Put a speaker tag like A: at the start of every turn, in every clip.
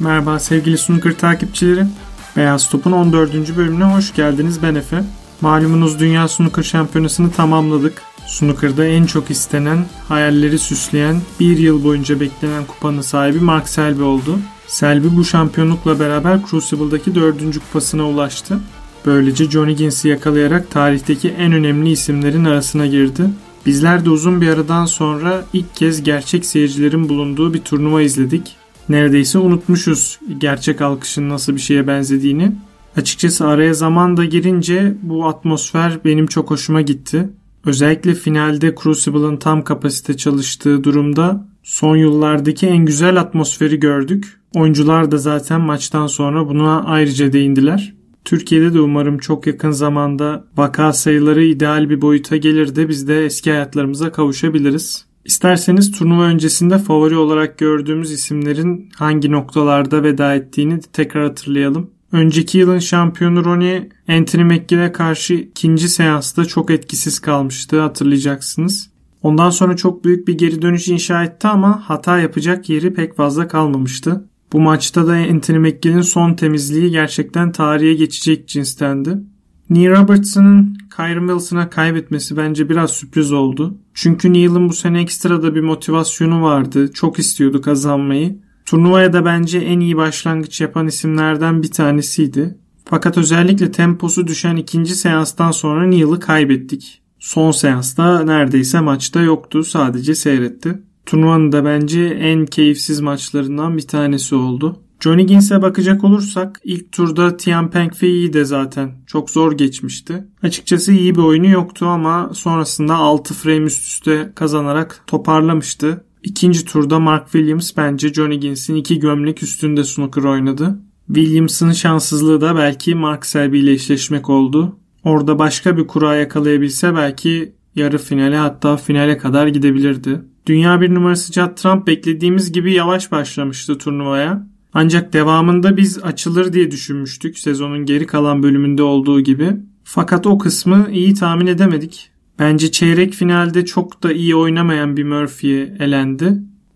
A: Merhaba sevgili snooker takipçileri. Beyaz Top'un 14. bölümüne hoş geldiniz ben Efe. Malumunuz Dünya Snooker Şampiyonası'nı tamamladık. Snooker'da en çok istenen, hayalleri süsleyen, bir yıl boyunca beklenen kupanın sahibi Mark Selby oldu. Selby bu şampiyonlukla beraber Crucible'daki 4. kupasına ulaştı. Böylece Johnny Gins'i yakalayarak tarihteki en önemli isimlerin arasına girdi. Bizler de uzun bir aradan sonra ilk kez gerçek seyircilerin bulunduğu bir turnuva izledik neredeyse unutmuşuz gerçek alkışın nasıl bir şeye benzediğini. Açıkçası araya zaman da girince bu atmosfer benim çok hoşuma gitti. Özellikle finalde Crucible'ın tam kapasite çalıştığı durumda son yıllardaki en güzel atmosferi gördük. Oyuncular da zaten maçtan sonra buna ayrıca değindiler. Türkiye'de de umarım çok yakın zamanda vaka sayıları ideal bir boyuta gelir de biz de eski hayatlarımıza kavuşabiliriz. İsterseniz turnuva öncesinde favori olarak gördüğümüz isimlerin hangi noktalarda veda ettiğini tekrar hatırlayalım. Önceki yılın şampiyonu Ronnie Anthony Mackie'ye karşı ikinci seansta çok etkisiz kalmıştı hatırlayacaksınız. Ondan sonra çok büyük bir geri dönüş inşa etti ama hata yapacak yeri pek fazla kalmamıştı. Bu maçta da Anthony Mackie'nin son temizliği gerçekten tarihe geçecek cinstendi. Neil Robertson'ın Kyron Wilson'a kaybetmesi bence biraz sürpriz oldu. Çünkü Neil'in bu sene ekstrada bir motivasyonu vardı. Çok istiyordu kazanmayı. Turnuvaya da bence en iyi başlangıç yapan isimlerden bir tanesiydi. Fakat özellikle temposu düşen ikinci seanstan sonra Neil'i kaybettik. Son seansta neredeyse maçta yoktu sadece seyretti. Turnuvanın da bence en keyifsiz maçlarından bir tanesi oldu. Johnny Gins'e bakacak olursak ilk turda Tian Pengfei'yi de zaten çok zor geçmişti. Açıkçası iyi bir oyunu yoktu ama sonrasında 6 frame üst üste kazanarak toparlamıştı. İkinci turda Mark Williams bence Johnny Gins'in iki gömlek üstünde snooker oynadı. Williams'ın şanssızlığı da belki Mark Selby ile eşleşmek oldu. Orada başka bir kura yakalayabilse belki yarı finale hatta finale kadar gidebilirdi. Dünya bir numarası Judd Trump beklediğimiz gibi yavaş başlamıştı turnuvaya. Ancak devamında biz açılır diye düşünmüştük sezonun geri kalan bölümünde olduğu gibi. Fakat o kısmı iyi tahmin edemedik. Bence çeyrek finalde çok da iyi oynamayan bir Murphy'ye elendi.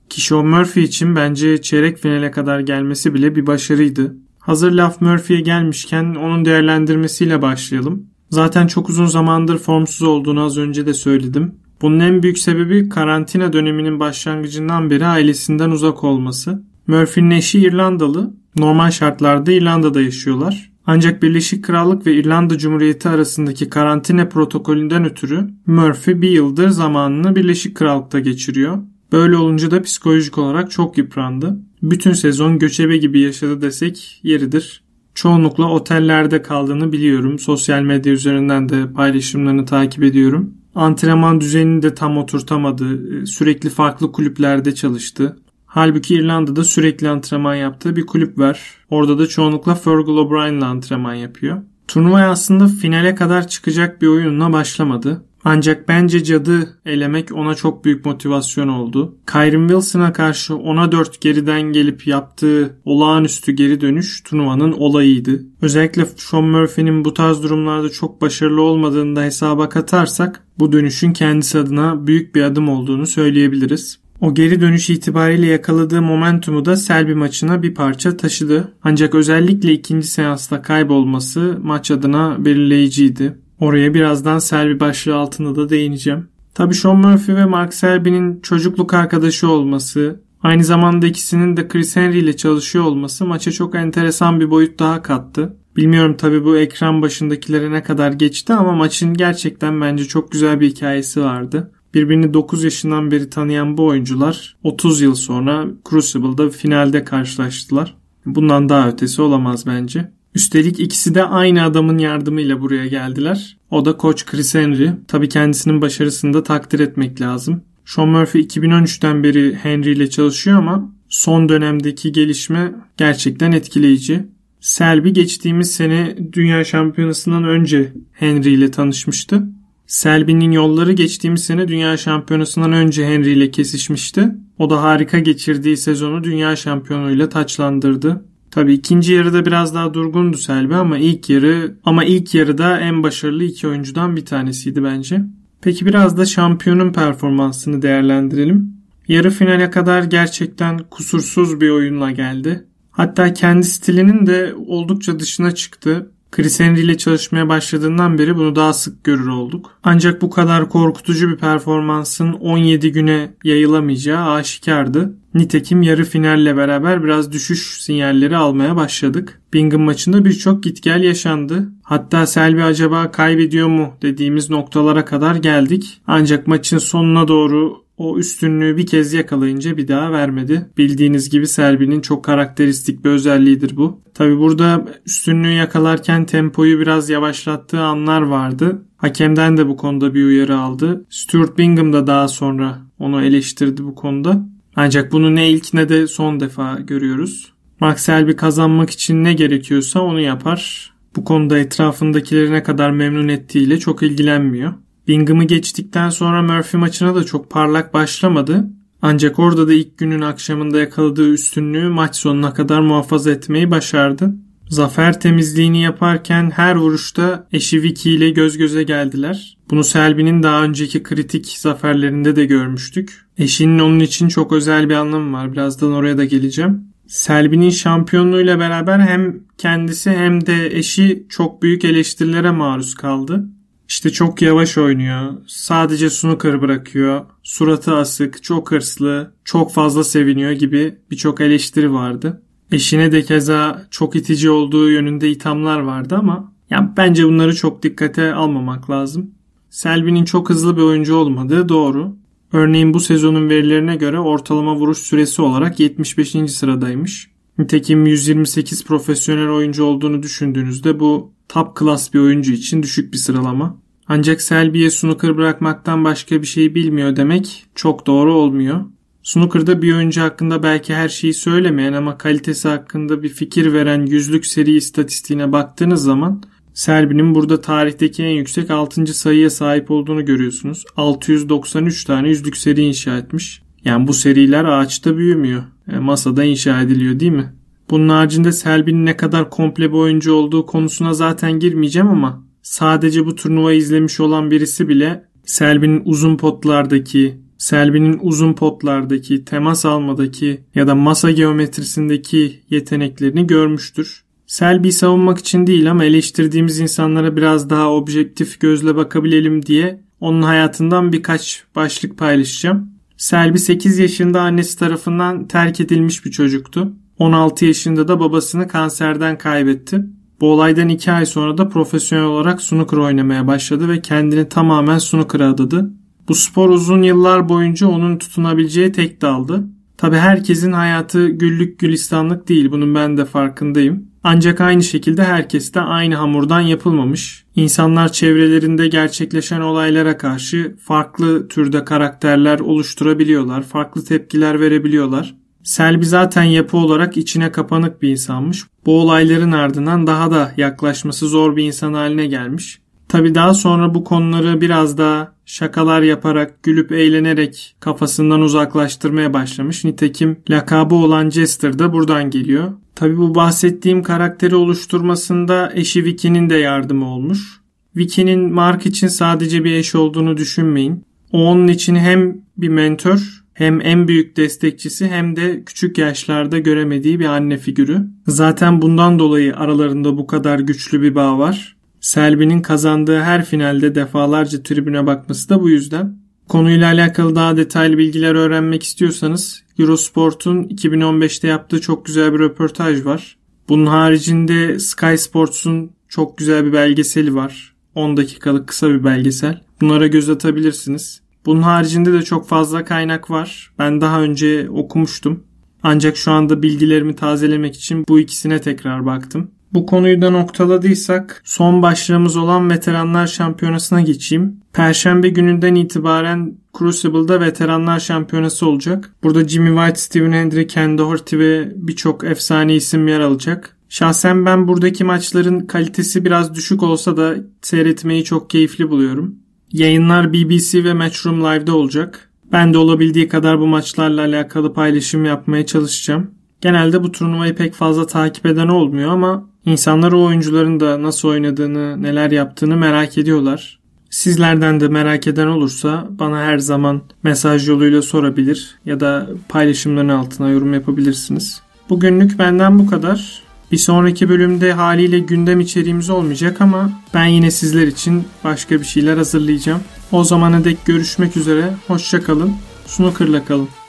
A: Ki Sean Murphy için bence çeyrek finale kadar gelmesi bile bir başarıydı. Hazır laf Murphy'ye gelmişken onun değerlendirmesiyle başlayalım. Zaten çok uzun zamandır formsuz olduğunu az önce de söyledim. Bunun en büyük sebebi karantina döneminin başlangıcından beri ailesinden uzak olması. Murphy'nin eşi İrlandalı. Normal şartlarda İrlanda'da yaşıyorlar. Ancak Birleşik Krallık ve İrlanda Cumhuriyeti arasındaki karantina protokolünden ötürü Murphy bir yıldır zamanını Birleşik Krallık'ta geçiriyor. Böyle olunca da psikolojik olarak çok yıprandı. Bütün sezon göçebe gibi yaşadı desek yeridir. Çoğunlukla otellerde kaldığını biliyorum. Sosyal medya üzerinden de paylaşımlarını takip ediyorum. Antrenman düzenini de tam oturtamadı. Sürekli farklı kulüplerde çalıştı. Halbuki İrlanda'da sürekli antrenman yaptığı bir kulüp var. Orada da çoğunlukla Fergal O'Brien ile antrenman yapıyor. Turnuvaya aslında finale kadar çıkacak bir oyunla başlamadı. Ancak bence cadı elemek ona çok büyük motivasyon oldu. Kyron Wilson'a karşı ona 4 geriden gelip yaptığı olağanüstü geri dönüş turnuvanın olayıydı. Özellikle Sean Murphy'nin bu tarz durumlarda çok başarılı olmadığını da hesaba katarsak bu dönüşün kendisi adına büyük bir adım olduğunu söyleyebiliriz. O geri dönüş itibariyle yakaladığı momentumu da Selby maçına bir parça taşıdı. Ancak özellikle ikinci seansta kaybolması maç adına belirleyiciydi. Oraya birazdan Selby başlığı altında da değineceğim. Tabi Sean Murphy ve Mark Selby'nin çocukluk arkadaşı olması, aynı zamanda ikisinin de Chris Henry ile çalışıyor olması maça çok enteresan bir boyut daha kattı. Bilmiyorum tabi bu ekran başındakilere ne kadar geçti ama maçın gerçekten bence çok güzel bir hikayesi vardı. Birbirini 9 yaşından beri tanıyan bu oyuncular 30 yıl sonra Crucible'da finalde karşılaştılar. Bundan daha ötesi olamaz bence. Üstelik ikisi de aynı adamın yardımıyla buraya geldiler. O da koç Chris Henry. Tabii kendisinin başarısını da takdir etmek lazım. Sean Murphy 2013'ten beri Henry ile çalışıyor ama son dönemdeki gelişme gerçekten etkileyici. Selby geçtiğimiz sene Dünya Şampiyonası'ndan önce Henry ile tanışmıştı. Selby'nin yolları geçtiğimiz sene Dünya Şampiyonası'ndan önce Henry ile kesişmişti. O da harika geçirdiği sezonu Dünya Şampiyonu ile taçlandırdı. Tabi ikinci yarıda biraz daha durgundu Selby ama ilk yarı ama ilk yarıda en başarılı iki oyuncudan bir tanesiydi bence. Peki biraz da şampiyonun performansını değerlendirelim. Yarı finale kadar gerçekten kusursuz bir oyunla geldi. Hatta kendi stilinin de oldukça dışına çıktı. Chris Henry ile çalışmaya başladığından beri bunu daha sık görür olduk. Ancak bu kadar korkutucu bir performansın 17 güne yayılamayacağı aşikardı. Nitekim yarı finalle beraber biraz düşüş sinyalleri almaya başladık. Bingham maçında birçok gitgel yaşandı. Hatta Selby acaba kaybediyor mu dediğimiz noktalara kadar geldik. Ancak maçın sonuna doğru o üstünlüğü bir kez yakalayınca bir daha vermedi. Bildiğiniz gibi Serbi'nin çok karakteristik bir özelliğidir bu. Tabi burada üstünlüğü yakalarken tempoyu biraz yavaşlattığı anlar vardı. Hakemden de bu konuda bir uyarı aldı. Stuart Bingham da daha sonra onu eleştirdi bu konuda. Ancak bunu ne ilk ne de son defa görüyoruz. Max Selby kazanmak için ne gerekiyorsa onu yapar. Bu konuda etrafındakileri ne kadar memnun ettiğiyle çok ilgilenmiyor. Bingham'ı geçtikten sonra Murphy maçına da çok parlak başlamadı. Ancak orada da ilk günün akşamında yakaladığı üstünlüğü maç sonuna kadar muhafaza etmeyi başardı. Zafer temizliğini yaparken her vuruşta eşi Vicky ile göz göze geldiler. Bunu Selby'nin daha önceki kritik zaferlerinde de görmüştük. Eşinin onun için çok özel bir anlamı var. Birazdan oraya da geleceğim. Selby'nin şampiyonluğuyla beraber hem kendisi hem de eşi çok büyük eleştirilere maruz kaldı. İşte çok yavaş oynuyor. Sadece snooker bırakıyor. Suratı asık, çok hırslı, çok fazla seviniyor gibi birçok eleştiri vardı. Eşine de keza çok itici olduğu yönünde ithamlar vardı ama yani bence bunları çok dikkate almamak lazım. Selby'nin çok hızlı bir oyuncu olmadığı doğru. Örneğin bu sezonun verilerine göre ortalama vuruş süresi olarak 75. sıradaymış. Nitekim 128 profesyonel oyuncu olduğunu düşündüğünüzde bu top class bir oyuncu için düşük bir sıralama. Ancak Selby'e snooker bırakmaktan başka bir şey bilmiyor demek çok doğru olmuyor. Snooker'da bir oyuncu hakkında belki her şeyi söylemeyen ama kalitesi hakkında bir fikir veren yüzlük seri istatistiğine baktığınız zaman Selby'nin burada tarihteki en yüksek 6. sayıya sahip olduğunu görüyorsunuz. 693 tane yüzlük seri inşa etmiş. Yani bu seriler ağaçta büyümüyor. E, masada inşa ediliyor değil mi? Bunun haricinde Selby'nin ne kadar komple bir oyuncu olduğu konusuna zaten girmeyeceğim ama sadece bu turnuvayı izlemiş olan birisi bile Selby'nin uzun potlardaki, Selby'nin uzun potlardaki, temas almadaki ya da masa geometrisindeki yeteneklerini görmüştür. Selbi'yi savunmak için değil ama eleştirdiğimiz insanlara biraz daha objektif gözle bakabilelim diye onun hayatından birkaç başlık paylaşacağım. Selby 8 yaşında annesi tarafından terk edilmiş bir çocuktu. 16 yaşında da babasını kanserden kaybetti. Bu olaydan 2 ay sonra da profesyonel olarak snooker oynamaya başladı ve kendini tamamen snooker'a adadı. Bu spor uzun yıllar boyunca onun tutunabileceği tek daldı. Tabi herkesin hayatı güllük gülistanlık değil bunun ben de farkındayım. Ancak aynı şekilde herkes de aynı hamurdan yapılmamış. İnsanlar çevrelerinde gerçekleşen olaylara karşı farklı türde karakterler oluşturabiliyorlar, farklı tepkiler verebiliyorlar. Selby zaten yapı olarak içine kapanık bir insanmış. Bu olayların ardından daha da yaklaşması zor bir insan haline gelmiş. Tabi daha sonra bu konuları biraz daha şakalar yaparak, gülüp eğlenerek kafasından uzaklaştırmaya başlamış. Nitekim lakabı olan Jester de buradan geliyor. Tabi bu bahsettiğim karakteri oluşturmasında eşi Vicky'nin de yardımı olmuş. Vicky'nin Mark için sadece bir eş olduğunu düşünmeyin. O onun için hem bir mentor hem en büyük destekçisi hem de küçük yaşlarda göremediği bir anne figürü. Zaten bundan dolayı aralarında bu kadar güçlü bir bağ var. Selby'nin kazandığı her finalde defalarca tribüne bakması da bu yüzden. Konuyla alakalı daha detaylı bilgiler öğrenmek istiyorsanız Eurosport'un 2015'te yaptığı çok güzel bir röportaj var. Bunun haricinde Sky Sports'un çok güzel bir belgeseli var. 10 dakikalık kısa bir belgesel. Bunlara göz atabilirsiniz. Bunun haricinde de çok fazla kaynak var. Ben daha önce okumuştum. Ancak şu anda bilgilerimi tazelemek için bu ikisine tekrar baktım. Bu konuyu da noktaladıysak son başlığımız olan Veteranlar Şampiyonası'na geçeyim. Perşembe gününden itibaren Crucible'da Veteranlar Şampiyonası olacak. Burada Jimmy White, Steven Hendry, Ken Doherty ve birçok efsane isim yer alacak. Şahsen ben buradaki maçların kalitesi biraz düşük olsa da seyretmeyi çok keyifli buluyorum. Yayınlar BBC ve Matchroom Live'de olacak. Ben de olabildiği kadar bu maçlarla alakalı paylaşım yapmaya çalışacağım. Genelde bu turnuvayı pek fazla takip eden olmuyor ama insanlar o oyuncuların da nasıl oynadığını, neler yaptığını merak ediyorlar. Sizlerden de merak eden olursa bana her zaman mesaj yoluyla sorabilir ya da paylaşımların altına yorum yapabilirsiniz. Bugünlük benden bu kadar. Bir sonraki bölümde haliyle gündem içeriğimiz olmayacak ama ben yine sizler için başka bir şeyler hazırlayacağım. O zamana dek görüşmek üzere. Hoşçakalın. Snooker'la kalın.